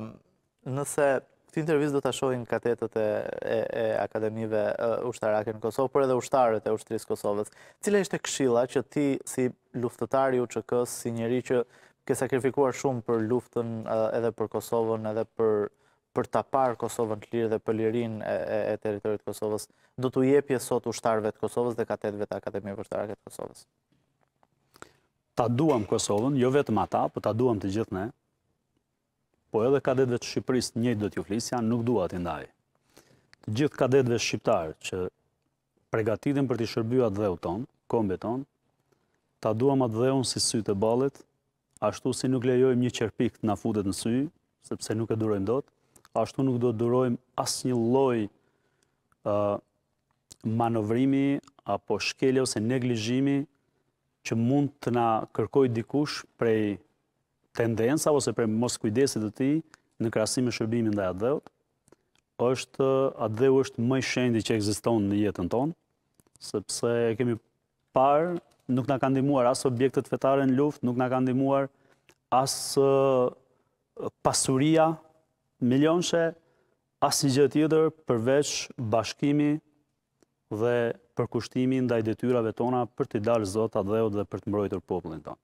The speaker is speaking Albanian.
Ehm, nëse këtë intervjus do ashojnë katetët e akademive ushtarake në Kosovë, për edhe ushtarët e ushtëris Kosovës, cile ishte këshila që ti si luftëtari u që kësë, si njeri që ke sakrifikuar shumë për luftën edhe për Kosovën, edhe për të parë Kosovën të lirë dhe për lirin e teritorit Kosovës, do të jepje sot ushtarëve të Kosovës dhe katetëve të akademive ushtarake të Kosovës? Ta duham Kosovën, jo vetëm ata, për po ta duam të gjithë ne, po edhe kadetve të Shqipërisë njëjtë do t'ju flisja, nuk dua t'i ndaj. Të gjithë kadetve shqiptarë që pregatitin për t'i shërbyu atë dheu tonë, kombe tonë, ta duam atë dheun si sy të balet, ashtu si nuk lejojmë një qerpik të na futet në sy, sepse nuk e durojmë dot, ashtu nuk do të durojmë as një loj manovrimi apo shkelje ose neglijimi që mund të na kërkoj dikush prej tendenca ose për mos kujdesit të ti në krasim e shërbimin dhe adheut, është adheut është mëj shendi që egziston në jetën tonë, sepse kemi parë, nuk nga kanë dimuar asë objektet fetare në luft, nuk nga kanë dimuar asë pasuria milionëshe, asë i gjithë tjeder përveç bashkimi dhe përkushtimin dhe i detyrave tona për t'i dalë zotë adheut dhe për të mbrojtër popullin tonë.